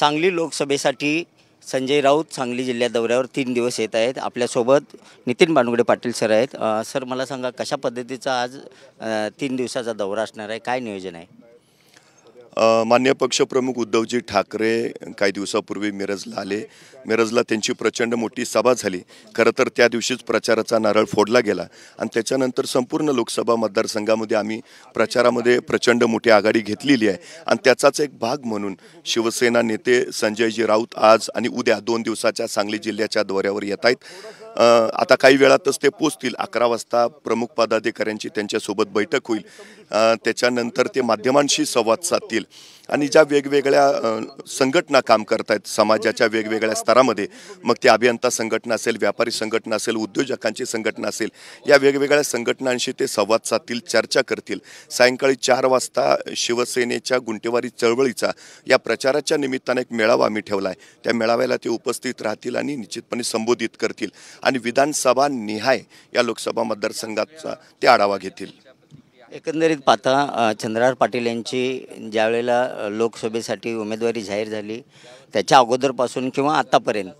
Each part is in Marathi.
सांगली लोकसभेसाठी संजय राऊत सांगली जिल्ह्या दौऱ्यावर तीन दिवस येत आहेत आपल्यासोबत नितीन बानुगडे पाटील सर आहेत सर मला सांगा कशा पद्धतीचा आज तीन दिवसाचा दौरा असणार आहे काय नियोजन आहे मान्य पक्षप्रमुख उद्धवजी ठाकरे काही दिवसापूर्वी मिरजला आले मिरजला त्यांची प्रचंड मोठी सभा झाली खरं तर त्या दिवशीच प्रचाराचा नारळ फोडला गेला आणि त्याच्यानंतर संपूर्ण लोकसभा मतदारसंघामध्ये आम्ही प्रचारामध्ये प्रचंड मोठी आघाडी घेतलेली आहे आणि त्याचाच एक भाग म्हणून शिवसेना नेते संजयजी राऊत आज आणि उद्या दोन दिवसाच्या सांगली जिल्ह्याच्या दौऱ्यावर येत आहेत आता काही वेळातच ते पोचतील अकरा वाजता प्रमुख पदाधिकाऱ्यांची त्यांच्यासोबत बैठक होईल त्याच्यानंतर ते माध्यमांशी संवाद साधतील आणि ज्या वेगवेगळ्या संघटना काम करत आहेत समाजाच्या वेगवेगळ्या स्तरामध्ये मग ते अभियंता संघटना असेल व्यापारी संघटना असेल उद्योजकांची संघटना असेल या वेगवेगळ्या संघटनांशी ते संवाद साधतील चर्चा करतील सायंकाळी चार वाजता शिवसेनेच्या गुंटेवारी चळवळीचा या प्रचाराच्या निमित्ताने एक मेळावा आम्ही ठेवला आहे त्या मेळाव्याला ते उपस्थित राहतील आणि निश्चितपणे संबोधित करतील आणि विधानसभा निहाय या लोकसभा मतदारसंघाचा ते आढावा घेतील एकंदरीत पाहता चंद्रार पाटील यांची ज्यावेळेला लोकसभेसाठी उमेदवारी जाहीर झाली त्याच्या अगोदरपासून किंवा आत्तापर्यंत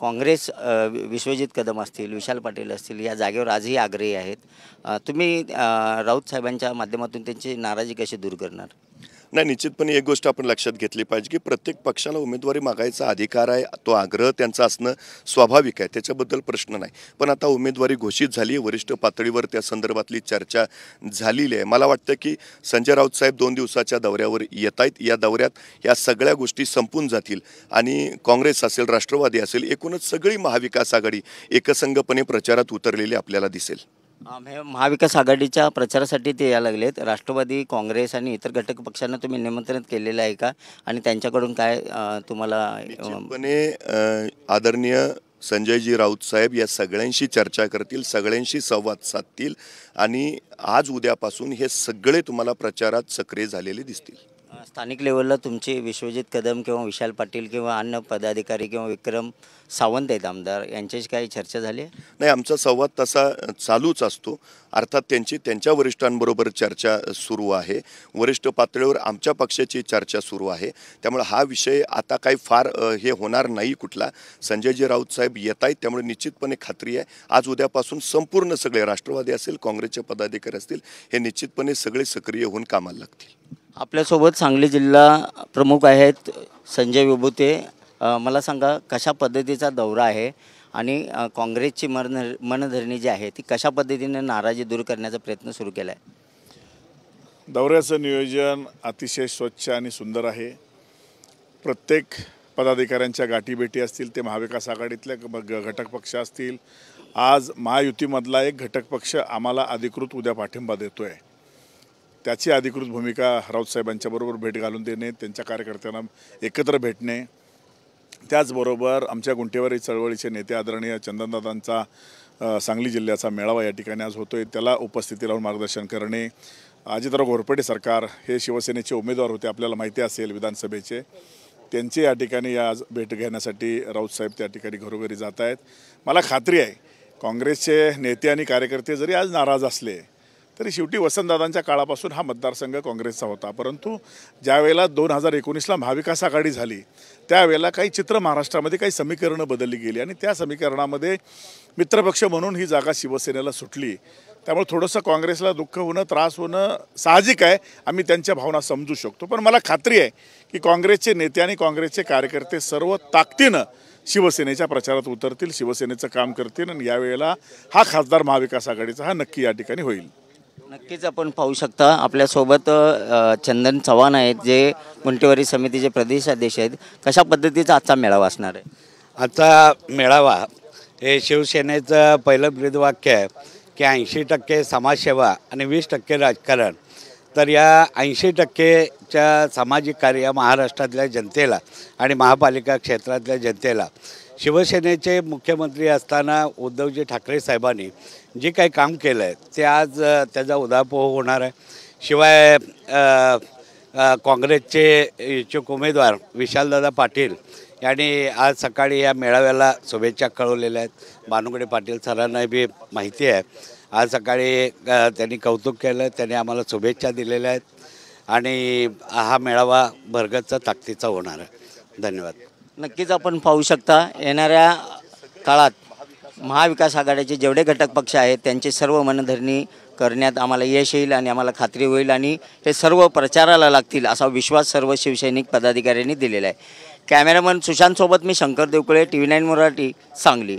काँग्रेस विश्वजित कदम असतील विशाल पाटील असतील या जागेवर आजही आग्रही आहेत तुम्ही राऊत साहेबांच्या माध्यमातून त्यांची नाराजी कशी दूर करणार नाही निश्चितपणे एक गोष्ट आपण लक्षात घेतली पाहिजे की प्रत्येक पक्षाला उमेदवारी मागायचा अधिकार आहे तो आग्रह त्यांचा असणं स्वाभाविक आहे त्याच्याबद्दल प्रश्न नाही पण आता उमेदवारी घोषित झाली आहे वरिष्ठ पातळीवर त्या संदर्भातली चर्चा झालेली आहे मला वाटतं की संजय राऊत साहेब दोन दिवसाच्या दौऱ्यावर येत आहेत या दौऱ्यात या सगळ्या गोष्टी संपून जातील आणि काँग्रेस असेल राष्ट्रवादी असेल एकूणच सगळी महाविकास आघाडी एकसंघपणे प्रचारात उतरलेली आपल्याला दिसेल हे महाविकास आघाडीच्या प्रचारासाठी ते या लागलेत राष्ट्रवादी काँग्रेस आणि इतर घटक पक्षांना तुम्ही निमंत्रित केलेलं आहे का आणि त्यांच्याकडून काय तुम्हाला पण आदरणीय संजयजी राऊत साहेब या सगळ्यांशी चर्चा करतील सगळ्यांशी संवाद साधतील आणि आज उद्यापासून हे सगळे तुम्हाला प्रचारात सक्रिय झालेले दिसतील स्थानिक लेवलला तुमचे विश्वजित कदम किंवा विशाल पाटील किंवा अन्य पदाधिकारी किंवा विक्रम सावंत आहेत आमदार यांच्याशी काही चर्चा झाली आहे नाही आमचा संवाद तसा चालूच असतो अर्थात त्यांची त्यांच्या वरिष्ठांबरोबर चर्चा सुरू आहे वरिष्ठ पातळीवर आमच्या पक्षाची चर्चा सुरू आहे त्यामुळे हा विषय आता काही फार हे होणार नाही कुठला संजयजी राऊत साहेब येत आहेत त्यामुळे निश्चितपणे खात्री आहे आज उद्यापासून संपूर्ण सगळे राष्ट्रवादी असेल काँग्रेसचे पदाधिकारी असतील हे निश्चितपणे सगळे सक्रिय होऊन कामाला लागतील आपल्यासोबत सांगली जिल्हा प्रमुख आहेत संजय विभूते मला सांगा कशा पद्धतीचा दौरा आहे आणि काँग्रेसची मन मनधरणी जी आहे ती कशा पद्धतीने नाराजी दूर करण्याचा प्रयत्न सुरू केला आहे दौऱ्याचं नियोजन अतिशय स्वच्छ आणि सुंदर आहे प्रत्येक पदाधिकाऱ्यांच्या गाठीभेटी असतील ते महाविकास आघाडीतल्या घटक पक्ष असतील आज महायुतीमधला एक घटक पक्ष आम्हाला अधिकृत उद्या पाठिंबा देतो आहे त्याची अधिकृत भूमिका राऊतसाहेबांच्याबरोबर भेट घालून देणे त्यांच्या कार्यकर्त्यांना एकत्र भेटणे त्याचबरोबर आमच्या गुंठेवारी चळवळीचे नेते आदरणीय चंदनदादांचा सांगली जिल्ह्याचा मेळावा या ठिकाणी आज होतोय त्याला उपस्थिती राहून मार्गदर्शन करणे अजितराव घोरपडे सरकार हे शिवसेनेचे उमेदवार होते आपल्याला माहिती असेल विधानसभेचे त्यांची या ठिकाणी आज भेट घेण्यासाठी राऊतसाहेब त्या ठिकाणी घरोघरी जात आहेत मला खात्री आहे काँग्रेसचे नेते आणि कार्यकर्ते जरी आज नाराज असले तरी शेवटी वसंतदादांच्या काळापासून हा मतदारसंघ काँग्रेसचा होता परंतु ज्यावेळेला दोन हजार एकोणीसला महाविकास आघाडी झाली त्यावेळेला काही चित्र महाराष्ट्रामध्ये काही समीकरणं बदलली गेली आणि त्या समीकरणामध्ये मित्रपक्ष म्हणून ही जागा शिवसेनेला सुटली त्यामुळे थोडंसं काँग्रेसला दुःख होणं त्रास होणं साहजिक आहे आम्ही त्यांच्या भावना समजू शकतो पण मला खात्री आहे की काँग्रेसचे नेते आणि काँग्रेसचे कार्यकर्ते सर्व ताकदीनं शिवसेनेच्या प्रचारात उतरतील शिवसेनेचं काम करतील आणि यावेळेला हा खासदार महाविकास आघाडीचा हा नक्की या ठिकाणी होईल नक्कीच आपण पाहू शकता आपल्यासोबत चंदन चव्हाण आहेत जे गुंटेवारी समितीचे प्रदेशाध्यक्ष आहेत कशा पद्धतीचा आजचा मेळावा असणार आहे आजचा मेळावा हे शिवसेनेचं पहिलं ब्रीदवाक्य आहे की ऐंशी टक्के समाजसेवा आणि वीस टक्के राजकारण तर या ऐंशी टक्केच्या सामाजिक कार्य महाराष्ट्रातल्या जनतेला आणि महापालिका क्षेत्रातल्या जनतेला शिवसेनेचे मुख्यमंत्री असताना उद्धवजी ठाकरे साहेबांनी जे काही काम केलं आहे ते आज त्याचा उदापोह होणार आहे शिवाय काँग्रेसचे इच्छुक उमेदवार विशालदादा पाटील यांनी आज सकाळी या मेळाव्याला शुभेच्छा कळवलेल्या आहेत भानुगडे पाटील सरांना बी माहिती आहे आज सकाळी त्यांनी कौतुक केलं त्यांनी आम्हाला शुभेच्छा दिलेल्या आहेत आणि हा मेळावा भरगतचा ताकदीचा होणार आहे धन्यवाद नक्कीच आपण पाहू शकता येणाऱ्या काळात महाविकास आघाडीचे जेवढे घटक पक्ष आहेत त्यांची सर्व मनधरणी करण्यात आम्हाला यश येईल आणि आम्हाला खात्री होईल आणि हे सर्व प्रचाराला लागतील असा विश्वास सर्व शिवसैनिक पदाधिकाऱ्यांनी दिलेला आहे कॅमेरामन सुशांतसोबत मी Shankar Devkule T V nine Marathi Sangli